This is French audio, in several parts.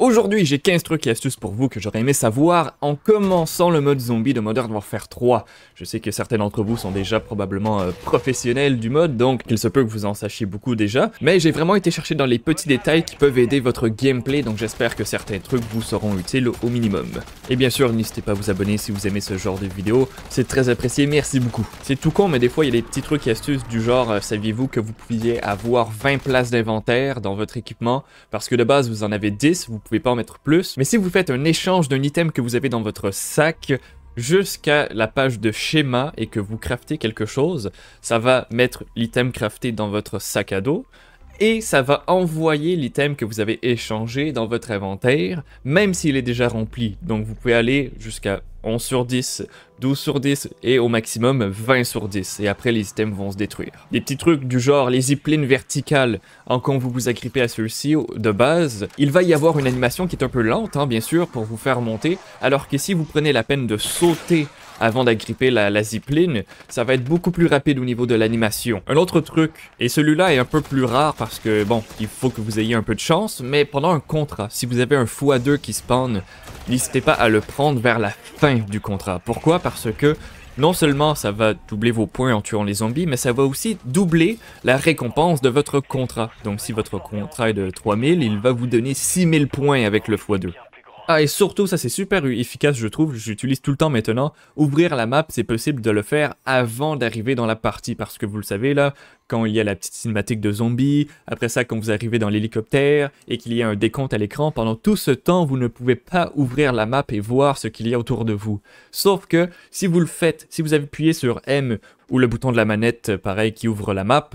Aujourd'hui, j'ai 15 trucs et astuces pour vous que j'aurais aimé savoir en commençant le mode zombie de Modern Warfare 3. Je sais que certains d'entre vous sont déjà probablement euh, professionnels du mode, donc il se peut que vous en sachiez beaucoup déjà, mais j'ai vraiment été chercher dans les petits détails qui peuvent aider votre gameplay, donc j'espère que certains trucs vous seront utiles au minimum. Et bien sûr, n'hésitez pas à vous abonner si vous aimez ce genre de vidéos, c'est très apprécié, merci beaucoup. C'est tout con, mais des fois il y a des petits trucs et astuces du genre, euh, saviez-vous que vous pouviez avoir 20 places d'inventaire dans votre équipement, parce que de base vous en avez 10, vous vous pouvez pas en mettre plus. Mais si vous faites un échange d'un item que vous avez dans votre sac jusqu'à la page de schéma et que vous craftez quelque chose, ça va mettre l'item crafté dans votre sac à dos et ça va envoyer l'item que vous avez échangé dans votre inventaire, même s'il est déjà rempli. Donc vous pouvez aller jusqu'à 11 sur 10, 12 sur 10 et au maximum 20 sur 10. Et après, les items vont se détruire. Des petits trucs du genre les ziplines verticales. En quand vous vous agrippez à celui-ci de base, il va y avoir une animation qui est un peu lente, hein, bien sûr, pour vous faire monter. Alors que si vous prenez la peine de sauter avant d'agripper la, zipline, ça va être beaucoup plus rapide au niveau de l'animation. Un autre truc, et celui-là est un peu plus rare parce que, bon, il faut que vous ayez un peu de chance, mais pendant un contrat, si vous avez un x2 qui spawn, n'hésitez pas à le prendre vers la fin du contrat. Pourquoi Parce que non seulement ça va doubler vos points en tuant les zombies, mais ça va aussi doubler la récompense de votre contrat. Donc si votre contrat est de 3000, il va vous donner 6000 points avec le x2. Ah, et surtout, ça c'est super efficace, je trouve, j'utilise tout le temps maintenant. Ouvrir la map, c'est possible de le faire avant d'arriver dans la partie, parce que vous le savez là, quand il y a la petite cinématique de zombies, après ça, quand vous arrivez dans l'hélicoptère et qu'il y a un décompte à l'écran, pendant tout ce temps, vous ne pouvez pas ouvrir la map et voir ce qu'il y a autour de vous. Sauf que si vous le faites, si vous appuyez sur M ou le bouton de la manette, pareil, qui ouvre la map,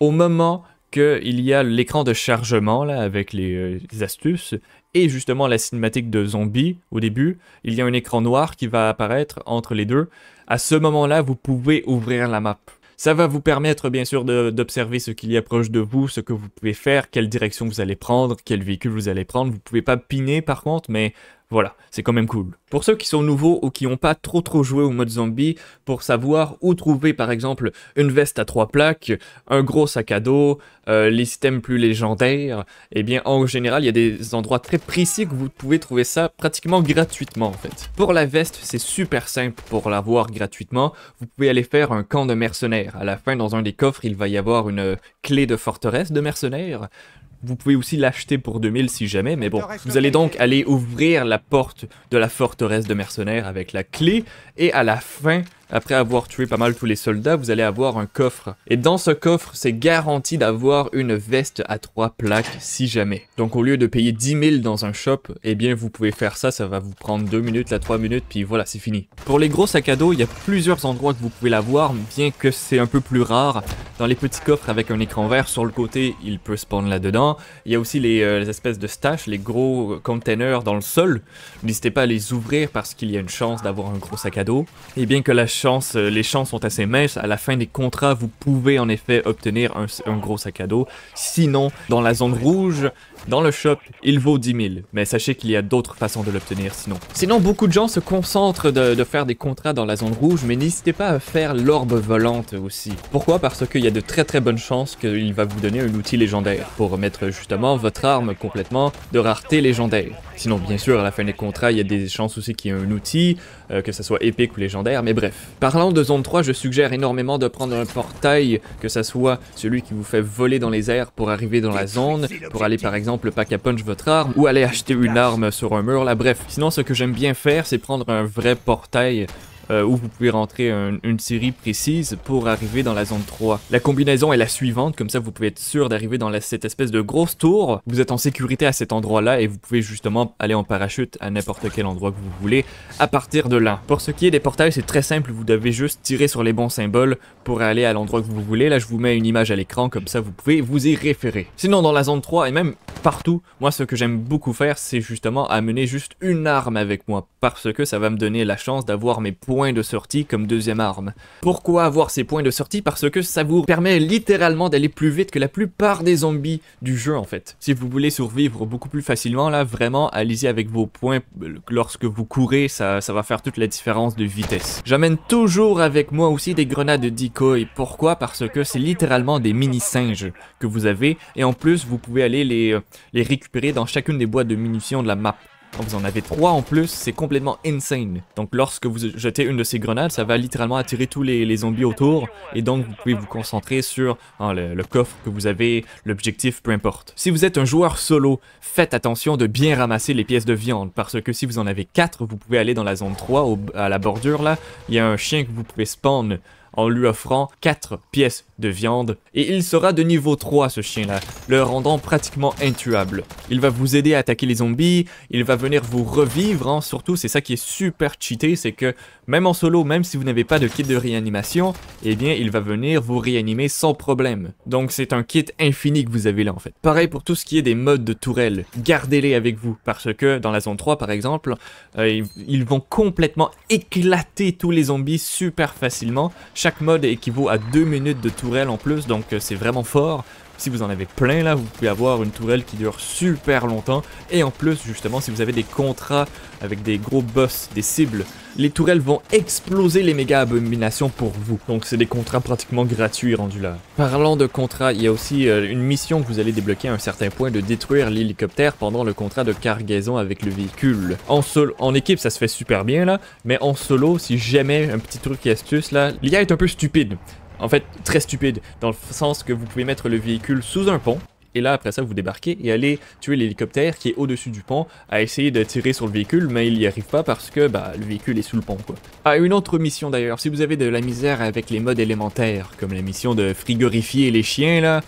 au moment il y a l'écran de chargement là avec les, euh, astuces et justement la cinématique de zombie au début. Il y a un écran noir qui va apparaître entre les deux. À ce moment-là, vous pouvez ouvrir la map. Ça va vous permettre bien sûr d'observer ce qu'il y a proche de vous, ce que vous pouvez faire, quelle direction vous allez prendre, quel véhicule vous allez prendre. Vous ne pouvez pas piner par contre, mais voilà, c'est quand même cool. Pour ceux qui sont nouveaux ou qui n'ont pas trop trop joué au mode zombie, pour savoir où trouver par exemple une veste à trois plaques, un gros sac à dos, euh, les systèmes plus légendaires, eh bien en général il y a des endroits très précis que vous pouvez trouver ça pratiquement gratuitement en fait. Pour la veste, c'est super simple pour l'avoir gratuitement. Vous pouvez aller faire un camp de mercenaires. À la fin, dans un des coffres, il va y avoir une clé de forteresse de mercenaires. Vous pouvez aussi l'acheter pour 2000 si jamais, mais bon, vous allez donc aller ouvrir la porte de la forteresse de mercenaires avec la clé. Et à la fin après avoir tué pas mal tous les soldats, vous allez avoir un coffre. Et dans ce coffre, c'est garanti d'avoir une veste à trois plaques si jamais. Donc au lieu de payer 10 000 dans un shop, eh bien vous pouvez faire ça, ça va vous prendre 2 minutes, là 3 minutes, puis voilà, c'est fini. Pour les gros sacs à dos, il y a plusieurs endroits que vous pouvez l'avoir, bien que c'est un peu plus rare. Dans les petits coffres avec un écran vert sur le côté, il peut spawn là-dedans. Il y a aussi les, euh, espèces de stash, les gros containers dans le sol. N'hésitez pas à les ouvrir parce qu'il y a une chance d'avoir un gros sac à dos. Et bien que la chances, euh, les chances sont assez minces. À la fin des contrats, vous pouvez en effet obtenir un, gros sac à dos. Sinon, dans la zone rouge, dans le shop, il vaut 10 000. Mais sachez qu'il y a d'autres façons de l'obtenir sinon. Sinon, beaucoup de gens se concentrent de, faire des contrats dans la zone rouge, mais n'hésitez pas à faire l'orbe volante aussi. Pourquoi Parce qu'il y a de très très bonnes chances qu'il va vous donner un outil légendaire pour mettre justement votre arme complètement de rareté légendaire. Sinon, bien sûr, à la fin des contrats, il y a des chances aussi qu'il y ait un outil, euh, que ce soit épique ou légendaire, mais bref. Parlant de zone 3, je suggère énormément de prendre un portail, que ça soit celui qui vous fait voler dans les airs pour arriver dans la zone, pour aller par exemple pack à punch votre arme, ou aller acheter une arme sur un mur, là bref. Sinon ce que j'aime bien faire, c'est prendre un vrai portail euh, où vous pouvez rentrer une série précise pour arriver dans la zone 3. La combinaison est la suivante, comme ça vous pouvez être sûr d'arriver dans cette espèce de grosse tour. Vous êtes en sécurité à cet endroit-là et vous pouvez justement aller en parachute à n'importe quel endroit que vous voulez à partir de là. Pour ce qui est des portails, c'est très simple, vous devez juste tirer sur les bons symboles pour aller à l'endroit que vous voulez. Là, je vous mets une image à l'écran, comme ça vous pouvez vous y référer. Sinon, dans la zone 3 et même partout, moi ce que j'aime beaucoup faire, c'est justement amener juste une arme avec moi parce que ça va me donner la chance d'avoir mes points de sortie comme deuxième arme. Pourquoi avoir ces points de sortie Parce que ça vous permet littéralement d'aller plus vite que la plupart des zombies du jeu en fait. Si vous voulez survivre beaucoup plus facilement là, vraiment allez-y avec vos points lorsque vous courez, ça, ça va faire toute la différence de vitesse. J'amène toujours avec moi aussi des grenades de decoy. Pourquoi Parce que c'est littéralement des mini-singes que vous avez et en plus vous pouvez aller les, euh, les récupérer dans chacune des boîtes de munitions de la map. Quand vous en avez 3 en plus, c'est complètement insane. Donc lorsque vous jetez une de ces grenades, ça va littéralement attirer tous les, zombies autour. Et donc vous pouvez vous concentrer sur hein, le, coffre que vous avez, l'objectif, peu importe. Si vous êtes un joueur solo, faites attention de bien ramasser les pièces de viande. Parce que si vous en avez 4, vous pouvez aller dans la zone 3, à la bordure là. Il y a un chien que vous pouvez spawn en lui offrant 4 pièces de viande, et il sera de niveau 3 ce chien-là, le rendant pratiquement intuable. Il va vous aider à attaquer les zombies, il va venir vous revivre, hein. surtout c'est ça qui est super cheaté, c'est que même en solo, même si vous n'avez pas de kit de réanimation, eh bien il va venir vous réanimer sans problème. Donc c'est un kit infini que vous avez là en fait. Pareil pour tout ce qui est des modes de tourelle. gardez-les avec vous, parce que dans la zone 3 par exemple, euh, ils vont complètement éclater tous les zombies super facilement. Chaque mode équivaut à 2 minutes de tourelle en plus, donc euh, c'est vraiment fort. Si vous en avez plein là, vous pouvez avoir une tourelle qui dure super longtemps. Et en plus, justement, si vous avez des contrats avec des gros boss, des cibles, les tourelles vont exploser les méga abominations pour vous. Donc c'est des contrats pratiquement gratuits rendus là. Parlant de contrats, il y a aussi euh, une mission que vous allez débloquer à un certain point de détruire l'hélicoptère pendant le contrat de cargaison avec le véhicule. En, solo, en équipe, ça se fait super bien là, mais en solo, si jamais un petit truc et astuce là, l'IA est un peu stupide en fait très stupide, dans le sens que vous pouvez mettre le véhicule sous un pont, et là, après ça, vous débarquez et allez tuer l'hélicoptère qui est au-dessus du pont à essayer de tirer sur le véhicule, mais il n'y arrive pas parce que bah, le véhicule est sous le pont. Quoi. Ah, une autre mission d'ailleurs, si vous avez de la misère avec les modes élémentaires, comme la mission de frigorifier les chiens là,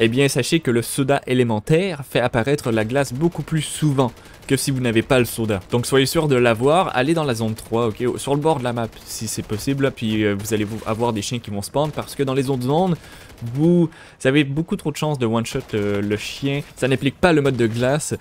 eh bien sachez que le soda élémentaire fait apparaître la glace beaucoup plus souvent que si vous n'avez pas le soda. Donc soyez sûr de l'avoir, allez dans la zone 3, ok, sur le bord de la map si c'est possible, puis euh, vous allez avoir des chiens qui vont se pendre parce que dans les autres zones, vous, vous avez beaucoup trop de chances de one-shot euh, le chien, ça n'applique pas le mode de glace.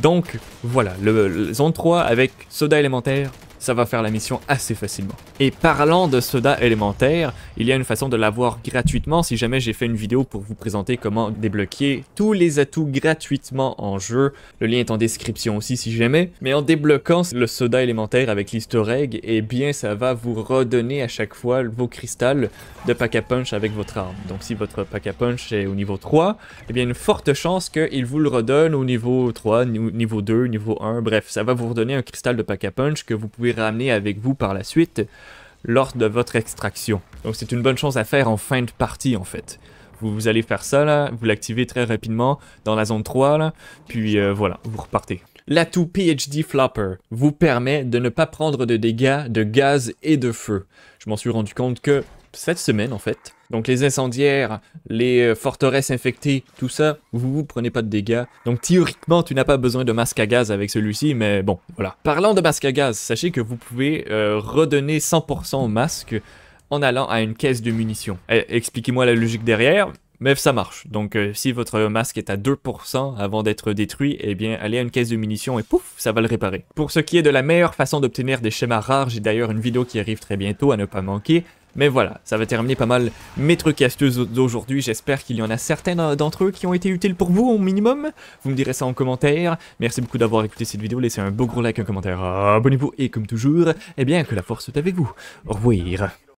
Donc voilà, le, zone 3 avec soda élémentaire, ça va faire la mission assez facilement. Et parlant de soda élémentaire, il y a une façon de l'avoir gratuitement si jamais j'ai fait une vidéo pour vous présenter comment débloquer tous les atouts gratuitement en jeu. Le lien est en description aussi si jamais. Mais en débloquant le soda élémentaire avec l'easter egg, eh bien ça va vous redonner à chaque fois vos cristals de pack à punch avec votre arme. Donc si votre pack à punch est au niveau 3, eh bien une forte chance qu'il vous le redonne au niveau 3, niveau 2, niveau 1, bref, ça va vous redonner un cristal de pack à punch que vous pouvez ramener avec vous par la suite lors de votre extraction. Donc c'est une bonne chance à faire en fin de partie en fait. Vous, allez faire ça là, vous l'activez très rapidement dans la zone 3 là, puis euh, voilà, vous repartez. L'atout PhD Flopper vous permet de ne pas prendre de dégâts de gaz et de feu. Je m'en suis rendu compte que cette semaine en fait, donc les incendiaires, les euh, forteresses infectées, tout ça, vous vous prenez pas de dégâts. Donc théoriquement, tu n'as pas besoin de masque à gaz avec celui-ci, mais bon, voilà. Parlant de masque à gaz, sachez que vous pouvez euh, redonner 100% au masque en allant à une caisse de munitions. Eh, expliquez-moi la logique derrière. Mais ça marche. Donc euh, si votre masque est à 2% avant d'être détruit, eh bien allez à une caisse de munitions et pouf, ça va le réparer. Pour ce qui est de la meilleure façon d'obtenir des schémas rares, j'ai d'ailleurs une vidéo qui arrive très bientôt à ne pas manquer, mais voilà, ça va terminer pas mal mes trucs et astuces d'aujourd'hui. J'espère qu'il y en a certains euh, d'entre eux qui ont été utiles pour vous au minimum. Vous me direz ça en commentaire. Merci beaucoup d'avoir écouté cette vidéo. Laissez un beau gros like, un commentaire, abonnez-vous et comme toujours, eh bien que la force soit avec vous. Au revoir.